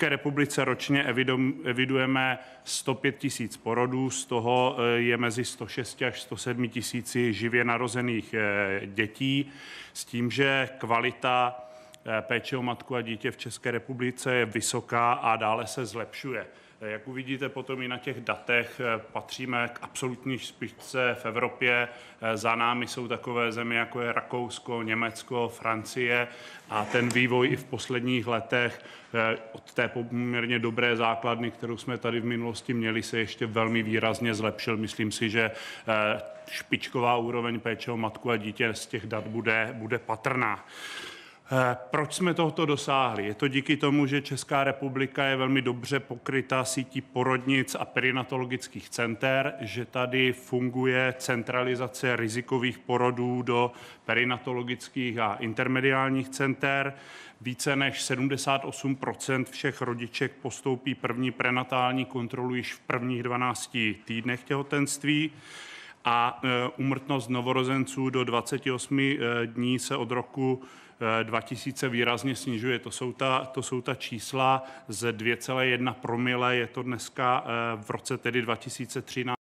České republice ročně evidujeme 105 tisíc porodů, z toho e, je mezi 106 až 107 tisíci živě narozených e, dětí, s tím, že kvalita Eh, péče o matku a dítě v České republice je vysoká a dále se zlepšuje. Eh, jak uvidíte potom i na těch datech, eh, patříme k absolutní špičce v Evropě. Za námi jsou takové země, jako je Rakousko, Německo, Francie a ten vývoj i v posledních letech od té poměrně dobré základny, kterou jsme tady v minulosti měli, se ještě velmi výrazně zlepšil. Myslím si, že špičková úroveň péče o matku a dítě z těch dat bude, bude patrná. Eh, proč jsme tohoto dosáhli? Je to díky tomu, že Česká republika je velmi dobře pokrytá sítí porodnic a perinatologických center, že tady funguje centralizace rizikových porodů do perinatologických a intermediálních center. Více než 78 všech rodiček postoupí první prenatální kontrolu již v prvních 12 týdnech těhotenství a umrtnost e, novorozenců do 28 e, dní se od roku 2000 e, výrazně snižuje. To jsou ta, to jsou ta čísla z 2,1 promile, je to dneska v roce tedy 2013